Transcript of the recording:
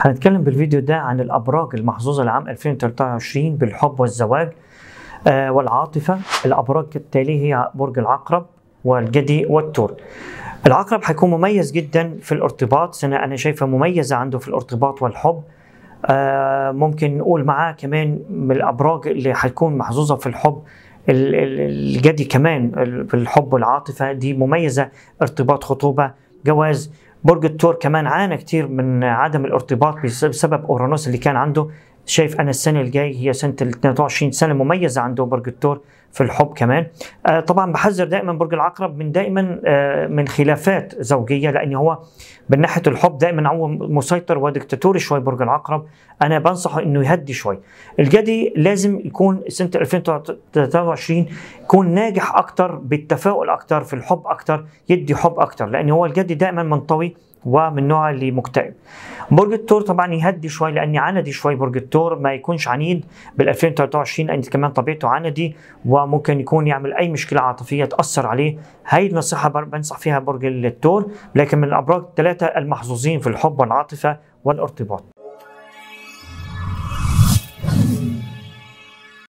هنتكلم بالفيديو ده عن الابراج المحظوظه لعام 2023 بالحب والزواج آه، والعاطفه الابراج التاليه هي برج العقرب والجدي والتور العقرب هيكون مميز جدا في الارتباط سنه انا شايفه مميزه عنده في الارتباط والحب آه ممكن نقول معاه كمان من الابراج اللي هتكون محظوظه في الحب الجدي كمان في الحب والعاطفه دي مميزه ارتباط خطوبه جواز برج الثور كمان عانى كتير من عدم الارتباط بسبب اورانوس اللي كان عنده شايف انا السنه الجاي هي سنه ال 22 سنه مميزه عنده برج الثور في الحب كمان آه، طبعا بحذر دائما برج العقرب من دائما آه، من خلافات زوجيه لان هو من ناحيه الحب دائما هو مسيطر وديكتاتوري شوي برج العقرب انا بنصحه انه يهدي شوي الجدي لازم يكون سنه 2023 يكون ناجح اكتر بالتفاؤل اكتر في الحب اكتر يدي حب اكتر لان هو الجدي دائما منطوي ومن نوع اللي مكتئب برج الثور طبعا يهدي شوي لاني عندي شوي برج الثور ما يكونش عنيد بال 2023 لان كمان طبيعته عندي وممكن يكون يعمل اي مشكله عاطفيه تاثر عليه هاي النصيحه بنصح فيها برج الثور لكن من الابراج الثلاثه المحظوظين في الحب والعاطفه والارتباط